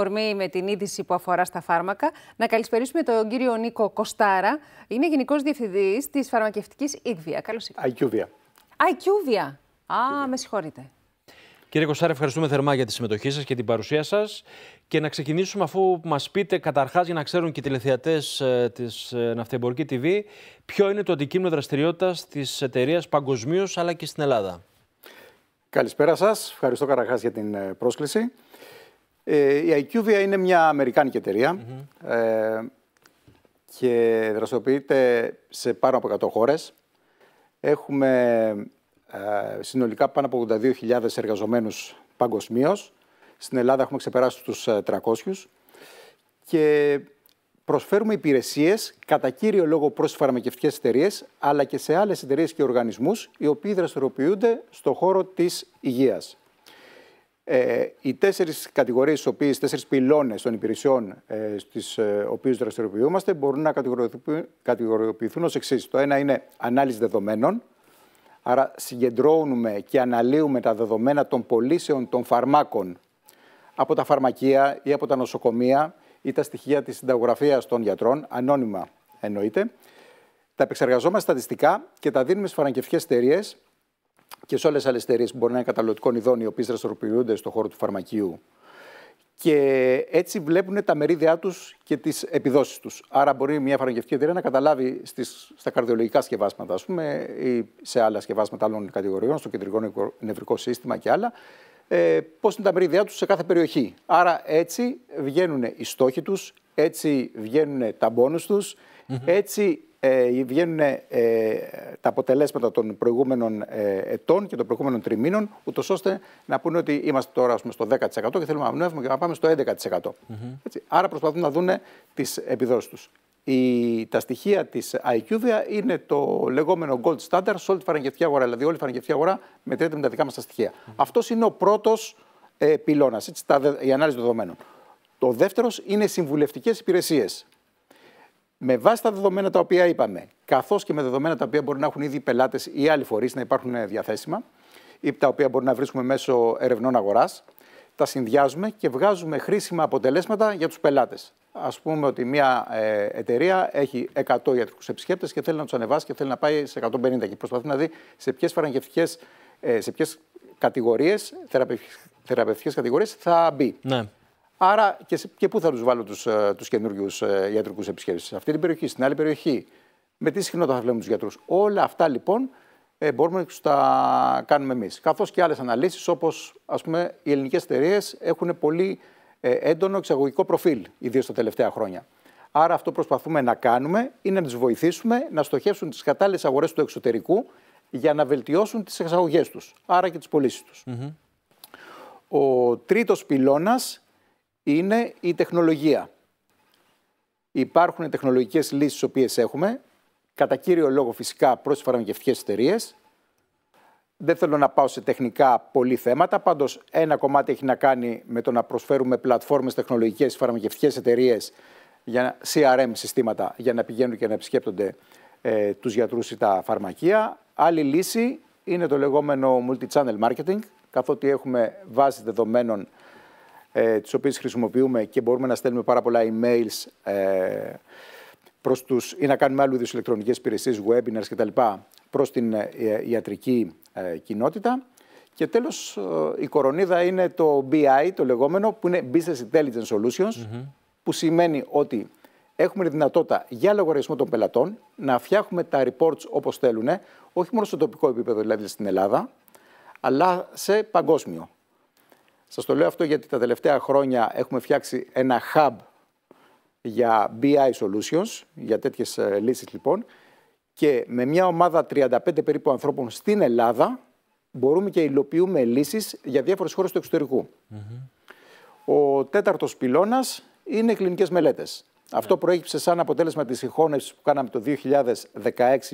αφορμή με την είδηση που αφορά στα φάρμακα, να καλησπερίσουμε τον κύριο Νίκο Κοστάρα. Είναι Γενικός Διευθυντής της Φαρμακευτικής ΙΚΒΙΑ. Καλώς ήρθατε. IQVIA. IQVIA. Α, με συγχωρείτε. Κύριε Κοστάρα, ευχαριστούμε θερμά για τη συμμετοχή σας και την παρουσία σας. Και να ξεκινήσουμε, αφού μας πείτε καταρχάς, για να ξέρουν και οι τηλεθεατές ε, της ε, Ναυτεμπορική TV, ποιο είναι το αντικείμενο δραστηριότητας της εταιρείας παγκοσμίως αλλά και στην Ελλάδα. Καλησπέρα σας. Ευχαριστώ καταρχάς για την ε, πρόσκληση. Ε, η IQVIA είναι μια αμερικάνικη εταιρεία, ε, και δραστηριοποιείται σε πάνω από 100 χώρες. Έχουμε ε, συνολικά πάνω από 82.000 εργαζομένους παγκοσμίως. Στην Ελλάδα έχουμε ξεπεράσει τους 300 και προσφέρουμε υπηρεσίες κατά κύριο λόγο προς φαρμακευτικές εταιρείες αλλά και σε άλλες εταιρείες και οργανισμούς οι οποίοι δραστηριοποιούνται στον χώρο της υγείας. Ε, οι τέσσερις κατηγορίες, οι τέσσερις πυλώνες των υπηρεσιών ε, στις ε, οποίες δραστηριοποιούμαστε, μπορούν να κατηγοριοποιηθούν ως εξής. Το ένα είναι ανάλυση δεδομένων. Άρα, συγκεντρώνουμε και αναλύουμε τα δεδομένα των πωλήσεων των φαρμάκων από τα φαρμακεία ή από τα νοσοκομεία ή τα στοιχεία της συνταγογραφίας των γιατρών, ανώνυμα εννοείται. Τα επεξεργαζόμαστε στατιστικά και τα δίνουμε στις φαρμακευτικές εταιρείες και σε όλες τις άλλες εταιρείες που μπορεί να είναι καταναλωτικών ειδών, οι οποίες δραστηριοποιούνται στον χώρο του φαρμακείου. Και έτσι βλέπουν τα μερίδια τους και τις επιδόσεις τους. Άρα, μπορεί μια φαρμακευτική εταιρεία να καταλάβει στις, στα καρδιολογικά σκευάσματα, ας πούμε, ή σε άλλα σκευάσματα άλλων κατηγοριών, στο κεντρικό νευρικό σύστημα και άλλα, ε, πώς είναι τα μερίδια τους σε κάθε περιοχή. Άρα, έτσι βγαίνουν οι στόχοι τους, έτσι βγαίνουν τα μπόνους τους Mm-hmm. Έτσι ε, βγαίνουν ε, τα αποτελέσματα των προηγούμενων ε, ετών και των προηγούμενων τριμήνων, ούτως ώστε να πούνε ότι είμαστε τώρα στο 10% και θέλουμε να μνεύουμε και να πάμε στο 11%. Mm-hmm. Έτσι. Άρα προσπαθούν να δούνε τις επιδόσεις τους. Τα στοιχεία της IQVIA είναι το λεγόμενο gold standard σε όλη τη φαραγγευτική αγορά. Δηλαδή, όλη η φαραγγευτική αγορά μετρείται με τα δικά μας τα στοιχεία. Mm-hmm. Αυτός είναι ο πρώτος ε, πυλώνας, η ανάλυση δεδομένων. Το δεύτερος είναι συμβουλευτικές υπηρεσίες με βάση τα δεδομένα τα οποία είπαμε, καθώς και με δεδομένα τα οποία μπορεί να έχουν ήδη οι πελάτες ή άλλοι φορείς να υπάρχουν ε, διαθέσιμα, ή τα οποία μπορεί να βρίσκουμε μέσω ερευνών αγοράς, τα συνδυάζουμε και βγάζουμε χρήσιμα αποτελέσματα για τους πελάτες. Ας πούμε ότι μια ε, εταιρεία έχει 100 γιατρικού επισκέπτες και θέλει να τους ανεβάσει και θέλει να πάει σε 150 και προσπαθεί να δει σε ποιες φαραγγευτικές. Ε, σε ποιες κατηγορίες, θεραπευτικές κατηγορίες θα μπει. Ναι. Άρα και, και πού θα τους βάλω τους τους ε, καινούριους ε, ιατρικούς επισκέπτε, σε αυτή την περιοχή, στην άλλη περιοχή. Με τι συχνότητα θα βλέπουμε τους γιατρούς. Όλα αυτά λοιπόν ε, μπορούμε να τα κάνουμε εμείς. Καθώς και άλλες αναλύσεις, όπως ας πούμε οι ελληνικές εταιρείες έχουν πολύ ε, έντονο εξαγωγικό προφίλ, ιδίως τα τελευταία χρόνια. Άρα αυτό που προσπαθούμε να κάνουμε είναι να τι βοηθήσουμε να στοχεύσουν τις κατάλληλες αγορές του εξωτερικού για να βελτιώσουν τις εξαγωγές τους, άρα και τις πωλήσεις τους. Ο τρίτος πυλώνας είναι η τεχνολογία. Υπάρχουν τεχνολογικές λύσεις, τις οποίες έχουμε, κατά κύριο λόγο φυσικά προς φαρμακευτικέ εταιρείες. Δεν θέλω να πάω σε τεχνικά πολύ θέματα. Πάντως, ένα κομμάτι έχει να κάνει με το να προσφέρουμε πλατφόρμες τεχνολογικές φαρμακευτικέ εταιρείε CRM συστήματα για να πηγαίνουν και να επισκέπτονται ε, τους γιατρούς ή τα φαρμακεία. Άλλη λύση είναι το λεγόμενο multi-channel marketing, καθότι έχουμε βάση δεδομένων ε, τις οποίες χρησιμοποιούμε και μπορούμε να στέλνουμε πάρα πολλά emails ε, προς τους, ή να κάνουμε άλλου είδους ηλεκτρονικές υπηρεσίες, webinars κτλ. προς την ε, ιατρική ε, κοινότητα. Και τέλος, ε, η κορονίδα είναι το BI, το λεγόμενο, που είναι Business Intelligence Solutions, που σημαίνει ότι έχουμε τη δυνατότητα για λογαριασμό των πελατών να φτιάχνουμε τα reports όπως θέλουν, όχι μόνο στο τοπικό επίπεδο, δηλαδή στην Ελλάδα, αλλά σε παγκόσμιο. Σας το λέω αυτό γιατί τα τελευταία χρόνια έχουμε φτιάξει ένα hub για BI solutions, για τέτοιες ε, λύσεις λοιπόν, και με μια ομάδα 35 περίπου ανθρώπων στην Ελλάδα μπορούμε και υλοποιούμε λύσεις για διάφορες χώρες του εξωτερικού. Ο τέταρτος πυλώνας είναι οι κλινικές μελέτες. Ναι. Αυτό προέκυψε σαν αποτέλεσμα της συγχώνευσης που κάναμε το 2016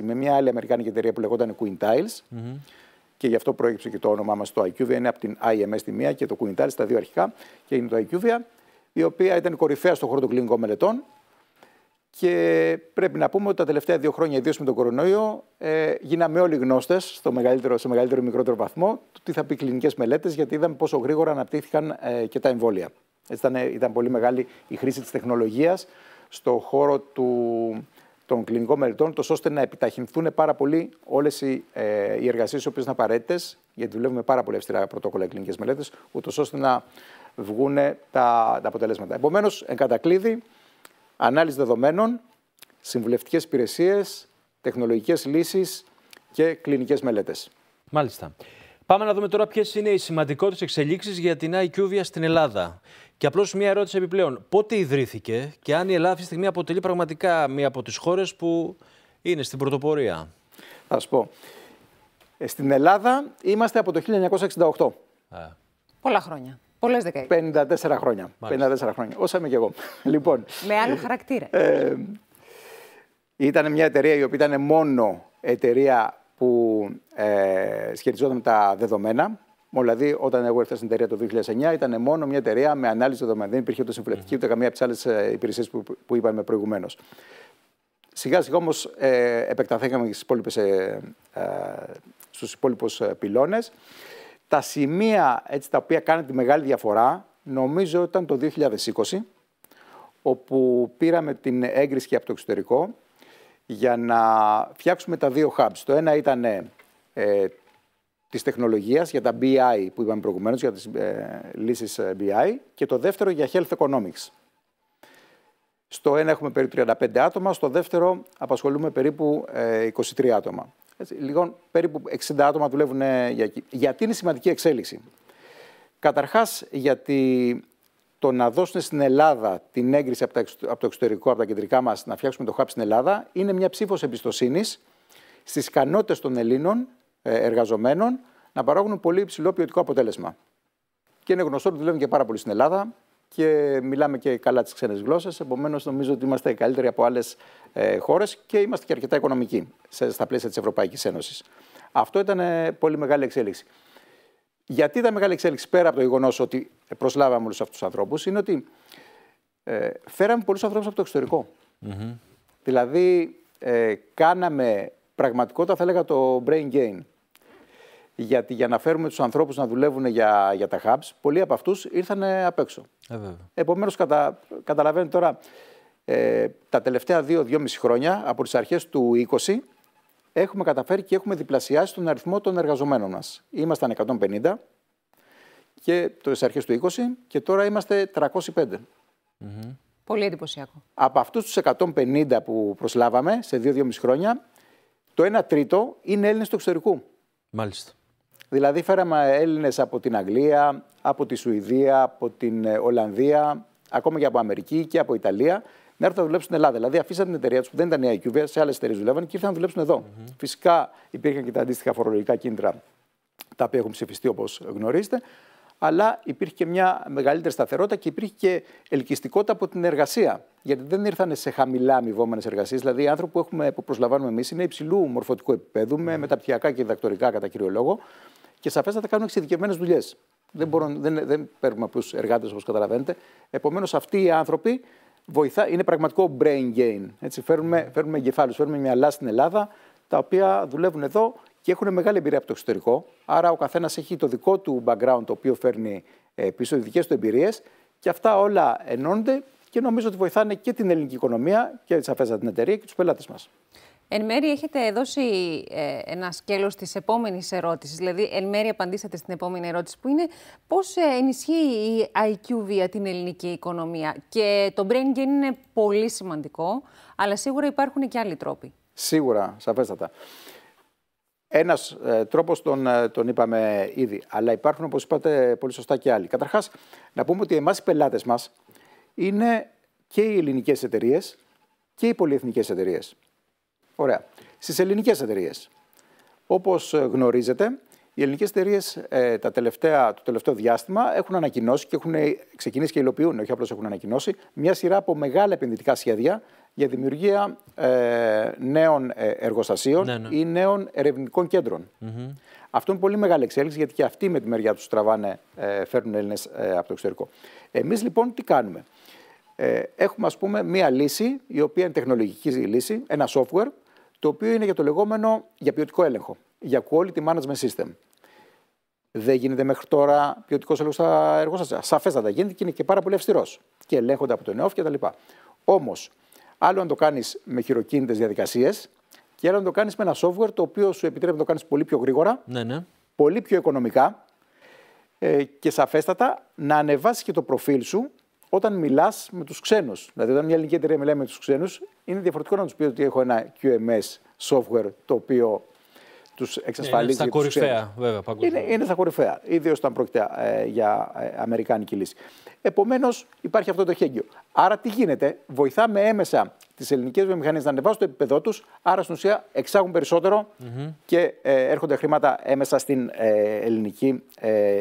με μια άλλη αμερικάνικη εταιρεία που λεγόταν Quintiles. Mm και γι' αυτό προέκυψε και το όνομά μας το IQVIA. Είναι από την IMS τη μία και το Κουνιτάρι στα δύο αρχικά και είναι το IQVIA, η οποία ήταν κορυφαία στον χώρο των κλινικών μελετών. Και πρέπει να πούμε ότι τα τελευταία δύο χρόνια, ιδίως με τον κορονοϊό, ε, γίναμε όλοι γνώστες στο μεγαλύτερο, σε μεγαλύτερο ή μικρότερο βαθμό τι θα πει κλινικές μελέτες, γιατί είδαμε πόσο γρήγορα αναπτύχθηκαν ε, και τα εμβόλια. Έτσι ήταν, ήταν πολύ μεγάλη η χρήση της τεχνολογίας στον χώρο του, των κλινικών μελετών, τόσο ώστε να επιταχυνθούν πάρα πολύ όλες οι, ε, οι εργασίες οι οποίες είναι απαραίτητες, γιατί δουλεύουμε πάρα πολύ αυστηρά πρωτόκολλα κλινικές μελέτες, ούτως ώστε να βγουν τα, τα αποτελέσματα. Επομένως, εν κατακλείδη, ανάλυση δεδομένων, συμβουλευτικές υπηρεσίες, τεχνολογικές λύσεις και κλινικές μελέτες. Μάλιστα. Πάμε να δούμε τώρα ποιες είναι οι σημαντικότερες εξελίξεις για την IQVIA στην Ελλάδα. Και απλώς μία ερώτηση επιπλέον. Πότε ιδρύθηκε και αν η Ελλάδα αυτή τη στιγμή αποτελεί πραγματικά μία από τις χώρες που είναι στην πρωτοπορία. Θα σου πω. Ε, στην Ελλάδα είμαστε από το 1968. Πολλά χρόνια. Πολλές δεκαετίες. 54 χρόνια. 54 χρόνια. Όσα είμαι και εγώ. λοιπόν. Με άλλο χαρακτήρα. Ε, ήταν μια εταιρεία η οποία ήταν μόνο εταιρεία που ε, σχετιζόταν με τα δεδομένα. Δηλαδή, όταν εγώ ήρθα στην εταιρεία το 2009, ήταν μόνο μια εταιρεία με ανάλυση δεδομένων. Δεν υπήρχε ούτε συμβουλευτική ούτε καμία από τις άλλες υπηρεσίες που, που είπαμε προηγουμένως. Σιγά σιγά όμως ε, επεκταθήκαμε στις ε, ε, στους υπόλοιπους ε, πυλώνες. Τα σημεία έτσι, τα οποία κάνανε τη μεγάλη διαφορά νομίζω ήταν το 2020 όπου πήραμε την έγκριση και από το εξωτερικό για να φτιάξουμε τα δύο hubs. Το ένα ήταν ε, της τεχνολογίας, για τα BI που είπαμε προηγουμένως, για τις ε, λύσεις ε, BI και το δεύτερο για Health Economics. Στο ένα έχουμε περίπου 35 άτομα, στο δεύτερο απασχολούμε περίπου 23 ε, άτομα. Έτσι, λοιπόν, περίπου 60 άτομα δουλεύουν ε, για εκεί. Γιατί είναι σημαντική εξέλιξη. Καταρχάς, γιατί το να δώσουν στην Ελλάδα την έγκριση από, το εξωτερικό, από τα κεντρικά μας, να φτιάξουμε το hub στην Ελλάδα, είναι μια ψήφος εμπιστοσύνης στις ικανότητες των Ελλήνων ε, εργαζομένων να παράγουν πολύ υψηλό ποιοτικό αποτέλεσμα. Και είναι γνωστό ότι δουλεύουν και πάρα πολύ στην Ελλάδα και μιλάμε και καλά τις ξένες γλώσσες. Επομένως, νομίζω ότι είμαστε καλύτεροι από άλλες χώρες και είμαστε και αρκετά οικονομικοί στα πλαίσια της Ευρωπαϊκής Ένωσης. Αυτό ήταν ε, πολύ μεγάλη εξέλιξη. Γιατί ήταν μεγάλη εξέλιξη πέρα από το γεγονός ότι προσλάβαμε όλους αυτούς τους ανθρώπους, είναι ότι ε, φέραμε πολλούς ανθρώπους από το εξωτερικο Δηλαδή, ε, κάναμε πραγματικότητα, θα έλεγα, το brain gain γιατί για να φέρουμε τους ανθρώπους να δουλεύουν για, για τα hubs, πολλοί από αυτούς ήρθαν απ' έξω. Ε, Επομένως, κατα, καταλαβαίνετε τώρα, ε, τα τελευταία δύο-δυόμιση χρόνια, από τις αρχές του 20, έχουμε καταφέρει και έχουμε διπλασιάσει τον αριθμό των εργαζομένων μας. Ήμασταν 150 και το αρχές του 20 και τώρα είμαστε 305. mm Πολύ εντυπωσιακό. Από αυτούς τους 150 που προσλάβαμε σε 2-2,5 χρόνια, το 1 τρίτο είναι Έλληνες του εξωτερικού. Μάλιστα. Δηλαδή φέραμε Έλληνες από την Αγγλία, από τη Σουηδία, από την ε, Ολλανδία, ακόμα και από Αμερική και από Ιταλία, να έρθουν να δουλέψουν στην Ελλάδα. Δηλαδή, αφήσαν την εταιρεία τους που δεν ήταν η IQV, σε άλλες εταιρείες δουλεύαν και ήρθαν να δουλέψουν εδώ. Φυσικά υπήρχαν και τα αντίστοιχα φορολογικά κίνητρα τα οποία έχουν ψηφιστεί όπως γνωρίζετε αλλά υπήρχε και μια μεγαλύτερη σταθερότητα και υπήρχε και ελκυστικότητα από την εργασία. Γιατί δεν ήρθαν σε χαμηλά αμοιβόμενες εργασίες. Δηλαδή, οι άνθρωποι που, έχουμε, που προσλαμβάνουμε εμείς είναι υψηλού μορφωτικού επίπεδου, με ναι. μεταπτυχιακά και διδακτορικά κατά κύριο λόγο, και σαφέστατα κάνουν εξειδικευμένες δουλειές. Δεν, μπορούν, δεν, δεν παίρνουμε απλού εργάτες, όπως καταλαβαίνετε. Επομένως, αυτοί οι άνθρωποι βοηθά, είναι πραγματικό brain gain. Έτσι, φέρνουμε, φέρνουμε εγκεφάλους, φέρνουμε μυαλά στην Ελλάδα, τα οποία δουλεύουν εδώ και έχουν μεγάλη εμπειρία από το εξωτερικό. Άρα ο καθένας έχει το δικό του background το οποίο φέρνει ε, πίσω, δικές του εμπειρίες. Και αυτά όλα ενώνονται και νομίζω ότι βοηθάνε και την ελληνική οικονομία και σαφέστατα την εταιρεία και τους πελάτες μας. Εν μέρει έχετε δώσει ε, ένα σκέλος της επόμενης ερώτησης, δηλαδή εν μέρει απαντήσατε στην επόμενη ερώτηση που είναι πώς ε, ενισχύει η IQVIA την ελληνική οικονομία και το brain gain είναι πολύ σημαντικό, αλλά σίγουρα υπάρχουν και άλλοι τρόποι. Σίγουρα, σαφέστατα. Ένας ε, τρόπος τον, ε, τον είπαμε ήδη. Αλλά υπάρχουν, όπως είπατε, πολύ σωστά και άλλοι. Καταρχάς, να πούμε ότι εμάς οι πελάτες μας είναι και οι ελληνικές εταιρείες και οι πολυεθνικές εταιρείες. Ωραία. Στις ελληνικές εταιρείες. Όπως ε, γνωρίζετε, οι ελληνικές εταιρείες ε, το τελευταίο διάστημα έχουν ανακοινώσει και έχουν ξεκινήσει και υλοποιούν, όχι απλώς έχουν ανακοινώσει, μια σειρά από μεγάλα επενδυτικά σχέδια για δημιουργία ε, νέων ε, εργοστασίων ναι, ναι. ή νέων ερευνητικών κέντρων. Mm Αυτό είναι πολύ μεγάλη εξέλιξη, γιατί και αυτοί με τη μεριά τους τραβάνε, ε, φέρνουν Έλληνες ε, από το εξωτερικό. Εμείς, λοιπόν τι κάνουμε. Ε, έχουμε, ας πούμε, μία λύση, η οποία είναι τεχνολογική λύση, ένα software, το οποίο είναι για το λεγόμενο για ποιοτικό έλεγχο, για quality management system. Δεν γίνεται μέχρι τώρα ποιοτικός έλεγχος στα εργοστάσια. Σαφέστατα γίνεται και είναι και πάρα πολύ αυστηρός. Και ελέγχονται από τον ΕΟΦ κτλ. Όμως, Άλλο αν το κάνεις με χειροκίνητες διαδικασίες και άλλο να το κάνεις με ένα software το οποίο σου επιτρέπει να το κάνεις πολύ πιο γρήγορα, ναι, ναι. πολύ πιο οικονομικά ε, και σαφέστατα να ανεβάσεις και το προφίλ σου όταν μιλάς με τους ξένους. Δηλαδή, όταν μια ελληνική εταιρεία μιλάει με τους ξένους, είναι διαφορετικό να τους πεις ότι έχω ένα QMS software το οποίο τους εξασφαλίζει. Είναι στα κορυφαία, βέβαια. Παγκόσμια. Είναι, είναι στα κορυφαία, ιδίως όταν πρόκειται ε, για ε, αμερικάνικη λύση. Επομένως, υπάρχει αυτό το χέγγιο. Άρα, τι γίνεται, βοηθάμε έμεσα τις ελληνικές βιομηχανίες να ανεβάσουν το επίπεδό τους, άρα στην ουσία εξάγουν και ε, έρχονται χρήματα έμεσα στην ε, ελληνική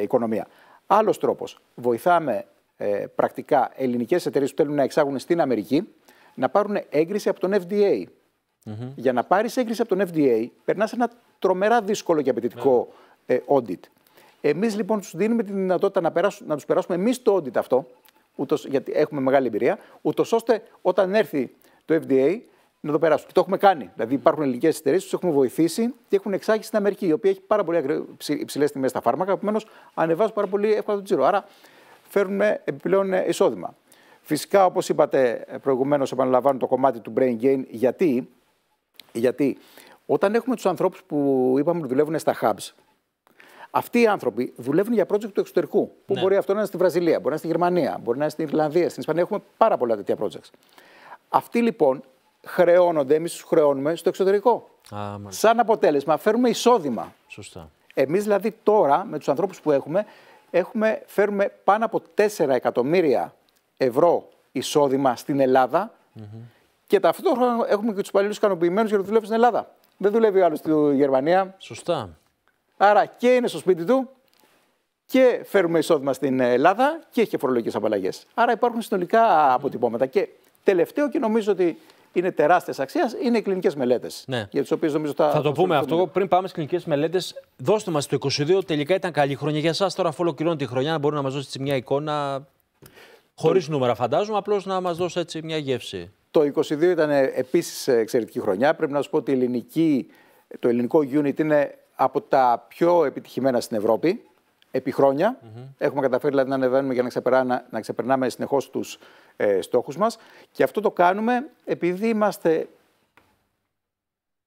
οικονομία. Άλλος τρόπος, βοηθάμε πρακτικά ελληνικές εταιρείες που θέλουν να εξάγουν στην Αμερική να πάρουν έγκριση από τον FDA mm Για να πάρεις έγκριση από τον FDA, περνάς ένα τρομερά δύσκολο και απαιτητικό ναι. ε, audit. Εμείς λοιπόν τους δίνουμε τη δυνατότητα να, να τους περάσουμε εμείς το audit αυτό, ούτως, γιατί έχουμε μεγάλη εμπειρία, ούτως ώστε όταν έρθει το FDA να το περάσουν. Και το έχουμε κάνει. Δηλαδή υπάρχουν ελληνικές εταιρείες που τους έχουμε βοηθήσει και έχουν εξάγει στην Αμερική, η οποία έχει πάρα πολύ υψηλές τιμές στα φάρμακα, επομένως ανεβάζουν πάρα πολύ εύκολα τον τζίρο. Άρα φέρνουμε επιπλέον ε, εισόδημα. Φυσικά, όπως είπατε ε, προηγουμένως, επαναλαμβάνω το κομμάτι του brain gain, γιατί γιατί όταν έχουμε τους ανθρώπους που είπαμε ότι δουλεύουν στα hubs, αυτοί οι άνθρωποι δουλεύουν για project του εξωτερικού. Που ναι. μπορεί αυτό να είναι στη Βραζιλία, μπορεί να είναι στη Γερμανία, μπορεί να είναι στην Ιρλανδία, στην Ισπανία. Έχουμε πάρα πολλά τέτοια projects. Αυτοί λοιπόν χρεώνονται, εμείς τους χρεώνουμε στο εξωτερικό. Σαν αποτέλεσμα, φέρουμε εισόδημα. Σωστά. Εμείς δηλαδή τώρα με τους ανθρώπους που έχουμε, έχουμε, φέρουμε πάνω από 4 εκατομμύρια ευρώ εισόδημα στην Ελλάδα. Και ταυτόχρονα έχουμε και τους υπαλλήλου ικανοποιημένου γιατί δουλεύει στην Ελλάδα. Δεν δουλεύει άλλος στη Γερμανία. Σωστά. Άρα και είναι στο σπίτι του και φέρουμε εισόδημα στην Ελλάδα και έχει φορολογικές απαλλαγές. Άρα υπάρχουν συνολικά αποτυπώματα. Και τελευταίο και νομίζω ότι είναι τεράστιας αξίας είναι οι κλινικές μελέτες. Ναι. Για τις οποίες νομίζω θα. Θα το πούμε αυτό. Πριν πάμε στις κλινικές μελέτες, δώστε μας το 22 τελικά ήταν καλή χρονιά για εσά. Τώρα, αφού ολοκληρώνει τη χρονιά, να μπορεί να μας δώσει μια εικόνα. Χωρίς νούμερα, φαντάζομαι, απλώς να μας δώσει έτσι μια γεύση. Το 22 ήταν επίσης εξαιρετική χρονιά. Πρέπει να σου πω ότι το ελληνικό unit είναι από τα πιο επιτυχημένα στην Ευρώπη επί χρόνια. Έχουμε καταφέρει δηλαδή, να ανεβαίνουμε για να, να ξεπερνάμε συνεχώς τους ε, στόχους μας. Και αυτό το κάνουμε επειδή είμαστε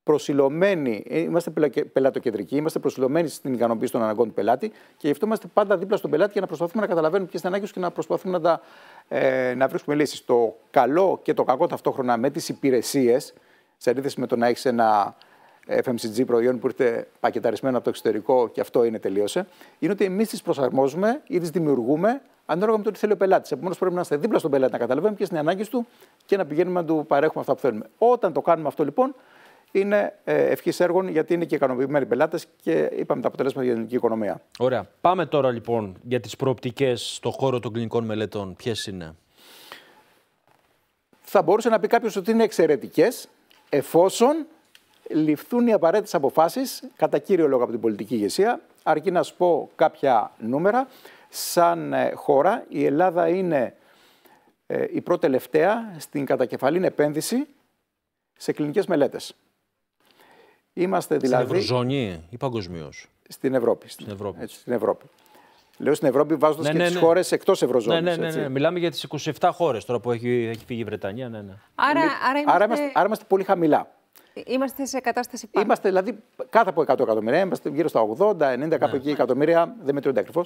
προσιλωμένοι, ε, είμαστε πελατοκεντρικοί, είμαστε προσιλωμένοι στην ικανοποίηση των αναγκών του πελάτη και γι' αυτό είμαστε πάντα δίπλα στον πελάτη για να προσπαθούμε να καταλαβαίνουμε ποιες είναι ανάγκες και να προσπαθούμε να, τα, ε, να βρίσκουμε λύσεις. Το καλό και το κακό ταυτόχρονα με τις υπηρεσίες, σε αντίθεση με το να έχεις ένα FMCG προϊόν που ήρθε πακεταρισμένο από το εξωτερικό και αυτό είναι τελείωσε, είναι ότι εμείς τις προσαρμόζουμε ή τις δημιουργούμε ανάλογα με το τι θέλει ο πελάτης. Επομένως, πρέπει να είστε δίπλα στον πελάτη, να καταλαβαίνουμε ποιες είναι οι ανάγκες του και να πηγαίνουμε να του παρέχουμε αυτά που θέλουμε. Όταν το κάνουμε αυτό λοιπόν, είναι ε, ευχής έργων γιατί είναι και ικανοποιημένοι πελάτες και είπαμε τα αποτελέσματα για την ελληνική οικονομία. Ωραία. Πάμε τώρα λοιπόν για τις προοπτικές στον χώρο των κλινικών μελετών. Ποιες είναι. Θα μπορούσε να πει κάποιος ότι είναι εξαιρετικές εφόσον ληφθούν οι απαραίτητες αποφάσεις, κατά κύριο λόγο από την πολιτική ηγεσία. Αρκεί να σου πω κάποια νούμερα. Σαν ε, χώρα, η Ελλάδα είναι ε, η πρώτη τελευταία στην κατακεφαλήν επένδυση σε κλινικές μελέτες. Είμαστε δηλαδή. Στην Ευρωζώνη ή παγκοσμίως. Στην Ευρώπη. Στην Ευρώπη. Έτσι, στην Ευρώπη. Λέω στην Ευρώπη βάζοντας ναι, και ναι, τις ναι. χώρες εκτός Ευρωζώνη. Ναι, ναι, ναι, ναι, ναι, Μιλάμε για τις 27 χώρες τώρα που έχει, έχει φύγει η Βρετανία. Ναι, ναι. Άρα, άρα, είμαστε... Άρα, πολύ χαμηλά. Ε, είμαστε σε κατάσταση πάνω. Είμαστε δηλαδή κάτω από 100 εκατομμύρια. Είμαστε γύρω στα 80, 90 κάπου εκεί εκατομμύρια. Δεν μετρούνται ακριβώς.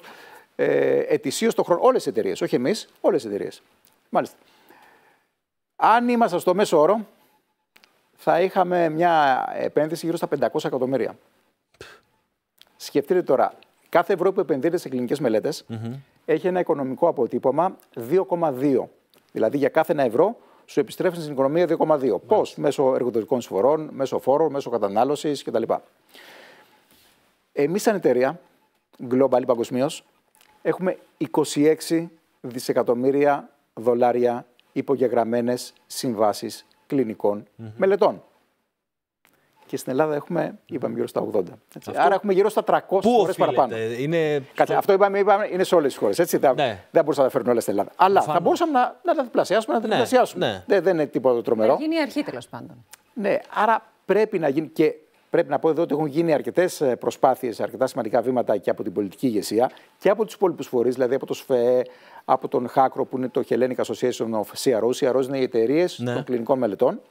Ε, Ετησίως το χρόνο. Όλες οι εταιρείες. Όχι εμείς, όλες οι εταιρείες. Μάλιστα. Αν είμαστε στο μέσο όρο, θα είχαμε μια επένδυση γύρω στα 500 εκατομμύρια. Σκεφτείτε τώρα, κάθε ευρώ που επενδύεται σε κλινικές μελέτες έχει ένα οικονομικό αποτύπωμα 2,2. Δηλαδή για κάθε ένα ευρώ σου επιστρέφει στην οικονομία 2,2. Mm. Πώς, μέσω εργοδοτικών συμφορών, μέσω φόρων, μέσω κατανάλωσης κτλ. Εμείς, σαν εταιρεία, global παγκοσμίως, έχουμε 26 δισεκατομμύρια δολάρια υπογεγραμμένες συμβάσεις κλινικων μελετών. Και στην Ελλάδα έχουμε, είπαμε, γύρω στα 80. Έτσι. Άρα έχουμε γύρω στα 300 φορέ παραπάνω. Είναι... αυτό είπαμε, είπαμε είναι σε όλες τις χώρες. Δεν ναι. μπορούσαμε να τα φέρουμε όλα στην Ελλάδα. Αλλά θα μπορούσαμε να, να τα διπλασιάσουμε, να τα ναι, διπλασιάσουμε. Ναι. Δεν, δεν είναι τίποτα τρομερό. Θα γίνει η αρχή τέλος πάντων. Ναι, άρα πρέπει να γίνει. Και Πρέπει να πω εδώ ότι έχουν γίνει αρκετές ε, προσπάθειες, αρκετά σημαντικά βήματα και από την πολιτική ηγεσία και από τους υπόλοιπους φορείς, δηλαδή από το ΣφΕΕ, από τον Χάκρο που είναι το Hellenic Association of Οι CRO είναι οι εταιρείες ναι. των κλινικών μελετών.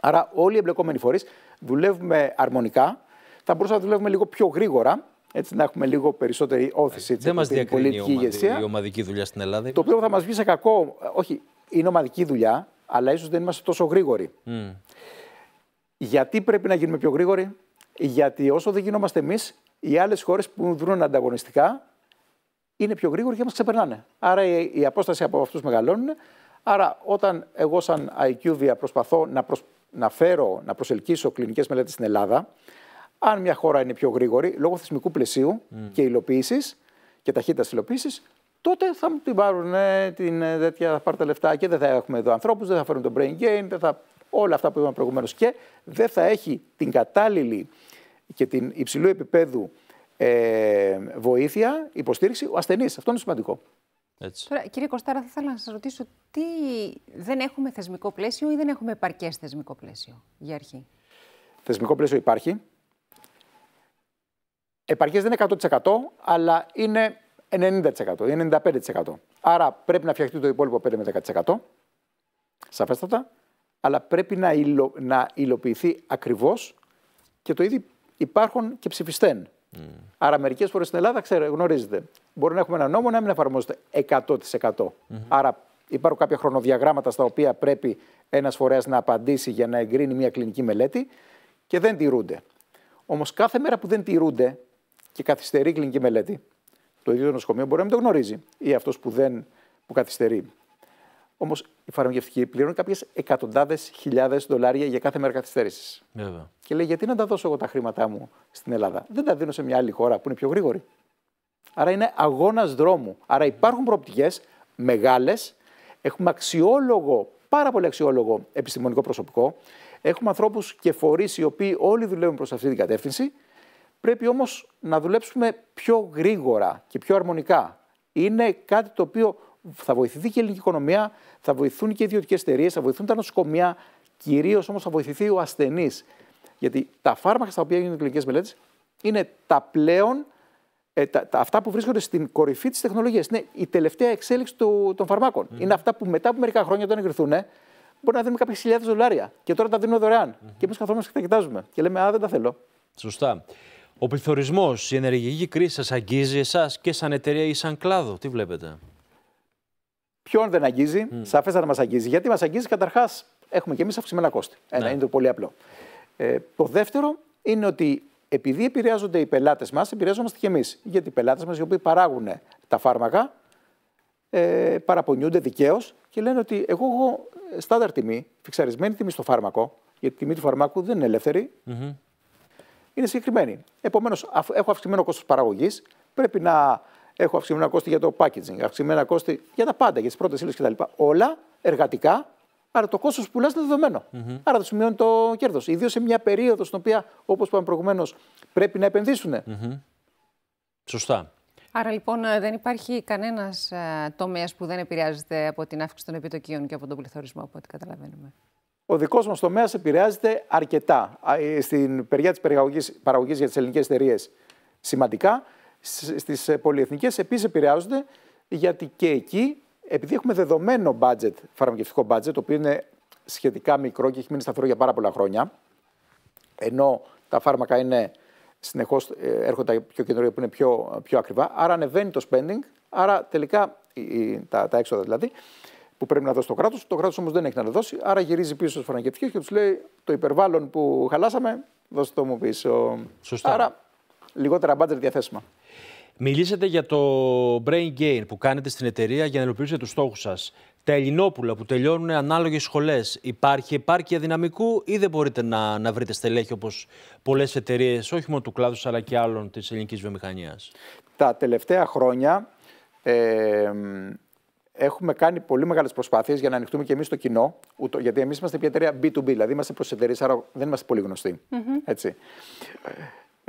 Άρα όλοι οι εμπλεκόμενοι φορείς δουλεύουμε αρμονικά. Θα μπορούσαμε να δουλεύουμε λίγο πιο γρήγορα, έτσι να έχουμε λίγο περισσότερη όθηση έτσι, Δεν μας την πολιτική ηγεσία. Η ομαδική δουλειά στην Ελλάδα. Το οποίο θα μας βγει σε κακό. Ε, όχι, είναι ομαδική δουλειά, αλλά ίσως δεν είμαστε τόσο γρήγοροι. Γιατί πρέπει να γίνουμε πιο γρήγοροι, Γιατί όσο δεν γινόμαστε εμείς, οι άλλες χώρες που δρούν ανταγωνιστικά είναι πιο γρήγοροι και μας ξεπερνάνε. Άρα η, η απόσταση από αυτούς μεγαλώνει. Άρα, όταν εγώ, σαν IQVIA, προσπαθώ να, να φέρω, να προσελκύσω κλινικές μελέτες στην Ελλάδα, αν μια χώρα είναι πιο γρήγορη, λόγω θεσμικού πλαισίου mm. και υλοποίησης και ταχύτητας υλοποίησης, τότε θα μου την πάρουν ε, την ε, τέτοια, θα πάρουν τα λεφτά και δεν θα έχουμε εδώ ανθρώπους, δεν θα φέρουν το brain gain, δεν θα όλα αυτά που είπαμε προηγουμένως. Και δεν θα έχει την κατάλληλη και την υψηλού επίπεδου ε, βοήθεια, υποστήριξη ο ασθενής. Αυτό είναι σημαντικό. Έτσι. Τώρα, κύριε Κωστάρα, θα ήθελα να σας ρωτήσω τι δεν έχουμε θεσμικό πλαίσιο ή δεν έχουμε επαρκές θεσμικό πλαίσιο για αρχή. Θεσμικό πλαίσιο υπάρχει. Επαρκές δεν είναι 100%, αλλά είναι 90%, ή 95%. Άρα πρέπει να φτιαχτεί το υπόλοιπο 5 με 10%. Σαφέστατα αλλά πρέπει να, υλο, να υλοποιηθεί ακριβώς και το ήδη υπάρχουν και ψηφιστέν. Mm. Άρα, μερικές φορές στην Ελλάδα, ξέρετε, γνωρίζετε, μπορεί να έχουμε ένα νόμο να μην εφαρμόζεται 100%. mm mm-hmm. Άρα, υπάρχουν κάποια χρονοδιαγράμματα στα οποία πρέπει ένας φορέας να απαντήσει για να εγκρίνει μια κλινική μελέτη και δεν τηρούνται. Όμως, κάθε μέρα που δεν τηρούνται και καθυστερεί η κλινική μελέτη, το ίδιο το νοσοκομείο μπορεί να μην το γνωρίζει ή αυτός που, που καθυστερεί. Όμως η φαρμακευτική πληρώνει κάποιες εκατοντάδες χιλιάδες δολάρια για κάθε μέρα καθυστέρησης. Και λέει, γιατί να τα δώσω εγώ τα χρήματά μου στην Ελλάδα. Δεν τα δίνω σε μια άλλη χώρα που είναι πιο γρήγορη. Άρα είναι αγώνας δρόμου. Άρα υπάρχουν προοπτικές μεγάλες. Έχουμε αξιόλογο, πάρα πολύ αξιόλογο επιστημονικό προσωπικό. Έχουμε ανθρώπους και φορείς οι οποίοι όλοι δουλεύουν προς αυτή την κατεύθυνση. Πρέπει όμως να δουλέψουμε πιο γρήγορα και πιο αρμονικά. Είναι κάτι το οποίο θα βοηθηθεί και η ελληνική οικονομία, θα βοηθούν και οι ιδιωτικές εταιρείες, θα βοηθούν τα νοσοκομεία, κυρίως όμως θα βοηθηθεί ο ασθενής. Γιατί τα φάρμακα στα οποία γίνονται κλινικές μελέτες είναι τα πλέον. Ε, αυτά που βρίσκονται στην κορυφή της τεχνολογίας. Είναι η τελευταία εξέλιξη του, των φαρμακων Είναι αυτά που μετά από μερικά χρόνια, όταν εγκριθούν, ε, μπορεί να δίνουμε κάποιες χιλιάδες δολάρια. Και τώρα τα δίνουμε Και εμείς καθόμαστε και τα κοιτάζουμε. Και λέμε, Α, δεν τα θέλω. Σωστά. Ο πληθωρισμός, η ενεργειακή κρίση σας αγγίζει εσάς και σαν εταιρεία ή σαν κλάδο. Τι βλέπετε. Ποιον δεν αγγίζει, mm. να μας αγγίζει. Γιατί μας αγγίζει, καταρχάς, έχουμε και εμείς αυξημένα κόστη. Ένα, ναι. είναι το πολύ απλό. Ε, το δεύτερο είναι ότι επειδή επηρεάζονται οι πελάτες μας, επηρεάζομαστε και εμείς. Γιατί οι πελάτες μας, οι οποίοι παράγουν τα φάρμακα, ε, παραπονιούνται δικαίως και λένε ότι εγώ έχω στάνταρ τιμή, φιξαρισμένη τιμή στο φάρμακο, γιατί η τιμή του φαρμάκου δεν είναι είναι συγκεκριμένη. Επομένως, έχω αυξημένο κόστος παραγωγής, πρέπει να Έχω αυξημένα κόστη για το packaging, αυξημένα κόστη για τα πάντα, για τις πρώτες ύλες κτλ. Όλα εργατικά, άρα το κόστος που πουλάς είναι Άρα το σημειώνει το κέρδος. Ιδίως σε μια περίοδο στην οποία, όπως είπαμε προηγουμένως, πρέπει να επενδυσουν mm-hmm. Σωστά. Άρα λοιπόν ε, δεν υπάρχει κανένας ε, τομέας που δεν επηρεάζεται από την αύξηση των επιτοκίων και από τον πληθωρισμό, από ό,τι καταλαβαίνουμε. Ο δικός μας τομέας επηρεάζεται αρκετά ε, στην περιά της παραγωγής για τις ελληνικές εταιρείες. Σημαντικά στις ε, πολυεθνικές επίσης επηρεάζονται γιατί και εκεί, επειδή έχουμε δεδομένο budget, φαρμακευτικό budget, το οποίο είναι σχετικά μικρό και έχει μείνει σταθερό για πάρα πολλά χρόνια, ενώ τα φάρμακα είναι συνεχώς ε, έρχονται πιο καινούργια που είναι πιο, πιο ακριβά, άρα ανεβαίνει το spending, άρα τελικά τα, τα έξοδα δηλαδή, που πρέπει να δώσει το κράτος. Το κράτος όμως δεν έχει να το δώσει. Άρα γυρίζει πίσω στους φαρμακευτικούς και τους λέει: Το υπερβάλλον που χαλάσαμε, δώστε το μου πίσω. Σωστά. Άρα λιγότερα μπάτζερ διαθέσιμα. Μιλήσατε για το brain gain που κάνετε στην εταιρεία για να υλοποιήσετε τους στόχους σας. Τα Ελληνόπουλα που τελειώνουν ανάλογες σχολές, υπάρχει επάρκεια δυναμικού ή δεν μπορείτε να, να βρείτε στελέχη όπως πολλές εταιρείες, όχι μόνο του κλάδους αλλά και άλλων της ελληνικής βιομηχανίας. Τα τελευταία χρόνια ε, έχουμε κάνει πολύ μεγάλες προσπάθειες για να ανοιχτούμε και εμείς στο κοινό. Ούτω, γιατί εμείς είμαστε μια εταιρεία B2B, δηλαδή είμαστε προ εταιρείε, άρα δεν είμαστε πολύ γνωστοί. Έτσι.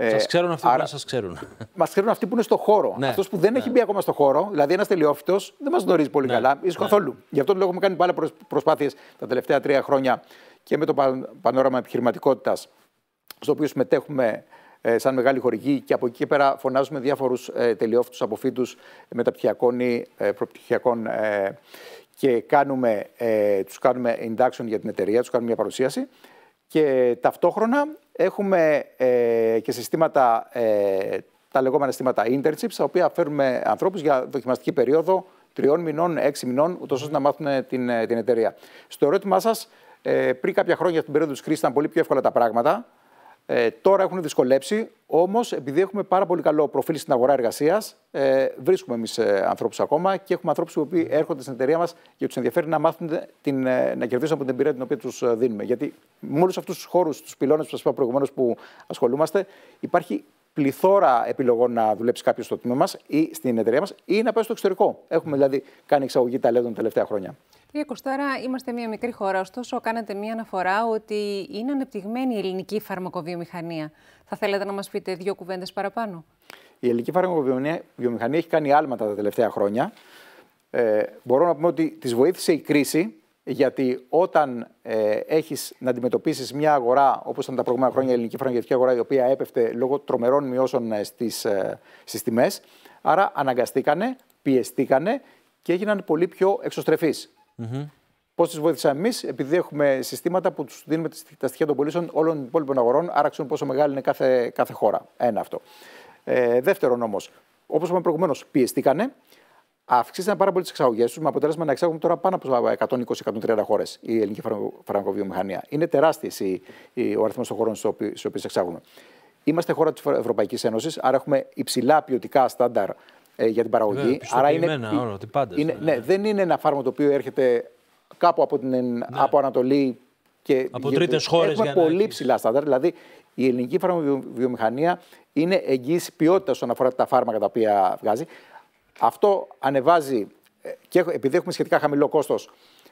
Ε, σας ξέρουν αυτοί άρα, που δεν σας ξέρουν. Μας ξέρουν αυτοί που είναι στο χώρο. Ναι, Αυτός που δεν ναι. έχει μπει ακόμα στο χώρο, δηλαδή ένας τελειόφυτος, δεν μας γνωρίζει πολύ ναι, καλά, ίσω ναι. Γι' αυτό το λόγο έχουμε κάνει πάλι προσπάθειες τα τελευταία τρία χρόνια και με το πανόραμα επιχειρηματικότητας, στο οποίο συμμετέχουμε ε, σαν μεγάλη χορηγή και από εκεί και πέρα φωνάζουμε διάφορους ε, τελειόφυτους φίτου, μεταπτυχιακών ή ε, προπτυχιακών ε, και κάνουμε, ε, κάνουμε induction για την εταιρεία, τους κάνουμε μια παρουσίαση και ταυτόχρονα έχουμε ε, και συστήματα, ε, τα λεγόμενα συστήματα internships, τα οποία φέρνουμε ανθρώπους για δοκιμαστική περίοδο τριών μηνών, έξι μηνών, ούτως ώστε να μάθουν ε, την, την εταιρεία. Στο ερώτημά σας, πριν κάποια χρόνια, στην περίοδο της κρίσης, ήταν πολύ πιο εύκολα τα πράγματα. Ε, τώρα έχουν δυσκολέψει, όμως επειδή έχουμε πάρα πολύ καλό προφίλ στην αγορά εργασίας, ε, βρίσκουμε εμείς ε, ανθρώπους ακόμα και έχουμε ανθρώπους που έρχονται στην εταιρεία μας και τους ενδιαφέρει να μάθουν την, ε, να κερδίσουν από την εμπειρία την οποία τους ε, δίνουμε. Γιατί με όλους αυτούς τους χώρους, τους πυλώνες που σας είπα προηγουμένως που ασχολούμαστε, υπάρχει πληθώρα επιλογών να δουλέψει κάποιος στο τμήμα μας ή στην εταιρεία μας ή να πάει στο εξωτερικό. Έχουμε δηλαδή κάνει εξαγωγή ταλέντων τα τελευταία χρόνια. Κύριε Κωστάρα, είμαστε μια μικρή χώρα, ωστόσο κάνατε μια αναφορά ότι είναι ανεπτυγμένη η ελληνική φαρμακοβιομηχανία. Θα θέλατε να μας πείτε δύο κουβέντες παραπάνω. Η ελληνική φαρμακοβιομηχανία έχει κάνει άλματα τα τελευταία χρόνια. Ε, μπορώ να πούμε ότι της βοήθησε η κρίση, γιατί όταν ε, έχεις να αντιμετωπίσεις μια αγορά, όπως ήταν τα προηγούμενα χρόνια η ελληνική φαρμακευτική αγορά, η οποία έπεφτε λόγω τρομερών μειώσεων ε, στις, ε, άρα αναγκαστήκανε, πιεστήκανε και έγιναν πολύ πιο εξωστρεφείς. Mm-hmm. Πώ τι βοήθησαμε εμείς, επειδή έχουμε συστήματα που τους δίνουμε τα στοιχεία των πωλήσεων όλων των υπόλοιπων αγορών, άρα ξέρουν πόσο μεγάλη είναι κάθε, κάθε χώρα. Ένα αυτό. Ε, δεύτερον όμως, όπως είπαμε προηγουμένως, πιεστήκανε. Αυξήσαν πάρα πολύ τις εξαγωγές τους, με αποτέλεσμα να εξαγουμε τωρα τώρα πάνω από 120-130 χώρες η ελληνική φαρμακοβιομηχανία. Είναι τεράστιο ο αριθμός των χωρών στις οποίες εξάγουμε. Είμαστε χώρα της Ευρωπαϊκής Ένωσης, άρα έχουμε υψηλά ποιοτικά στάνταρ ε, για την παραγωγή. Ναι, Άρα είναι, είναι, ναι. δεν είναι ένα φάρμα το οποίο έρχεται κάπου από, την, ναι. από Ανατολή και από τρίτες χώρες. Έχουμε για πολύ ψηλά στάνταρ. Δηλαδή η ελληνική φαρμακοβιομηχανία είναι εγγύηση ποιότητας όσον αφορά τα φάρμακα τα οποία βγάζει. Αυτό ανεβάζει ε, και επειδή έχουμε σχετικά χαμηλό κόστος,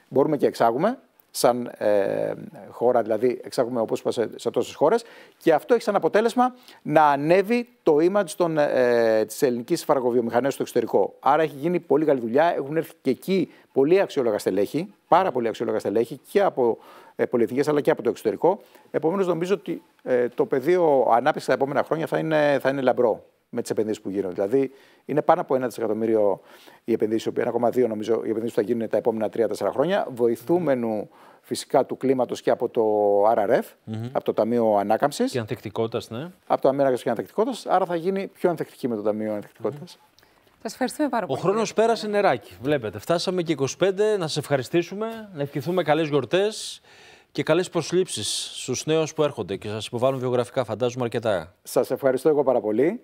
μπορούμε και εξάγουμε σαν ε, χώρα, δηλαδή εξάγουμε όπως είπα σε, σε τόσες χώρες και αυτό έχει σαν αποτέλεσμα να ανέβει το image των, ε, της ελληνικής στο εξωτερικό. Άρα έχει γίνει πολύ καλή δουλειά, έχουν έρθει και εκεί πολύ αξιόλογα στελέχη, πάρα πολύ αξιόλογα στελέχη και από ε, αλλά και από το εξωτερικό. Επομένως νομίζω ότι ε, το πεδίο ανάπτυξης τα επόμενα χρόνια θα είναι, θα είναι λαμπρό με τις επενδύσεις που γίνονται. Δηλαδή, είναι πάνω από 1 δισεκατομμύριο οι επενδύσεις, 1,2 νομίζω οι επενδύσεις που θα γίνουν τα επόμενα 3-4 χρόνια, βοηθούμενου φυσικά του κλίματος και από το RRF, mm-hmm. από το Ταμείο Ανάκαμψης. Και ανθεκτικότητας, ναι. Από το Ταμείο Ανάκαμψης και Ανθεκτικότητας. Άρα θα γίνει πιο ανθεκτική με το Ταμείο Ανθεκτικότητας. Mm-hmm. Σας ευχαριστούμε πάρα πολύ. Ο χρόνος πέρασε νεράκι. Βλέπετε, φτάσαμε και 25. Να σας ευχαριστήσουμε, να ευχηθούμε καλές γιορτές και καλές προσλήψεις στους νέους που έρχονται και σας υποβάλλουν βιογραφικά, φαντάζομαι αρκετά. Σας ευχαριστώ εγώ πάρα πολύ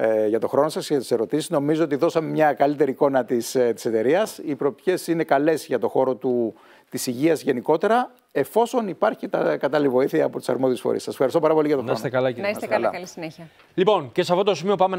ε, για τον χρόνο σας και τις ερωτήσεις. Νομίζω ότι δώσαμε μια καλύτερη εικόνα της της, ε, εταιρείας. Οι προοπτικέ είναι καλές για το χώρο της υγείας γενικότερα, εφόσον υπάρχει τα κατάλληλη βοήθεια από τις αρμόδιες φορείς. Σας ευχαριστώ πάρα πολύ για τον χρόνο. Να είστε καλά, κύριε Να είστε καλά. Καλή συνέχεια. Λοιπόν, και σε αυτό το σημείο πάμε να.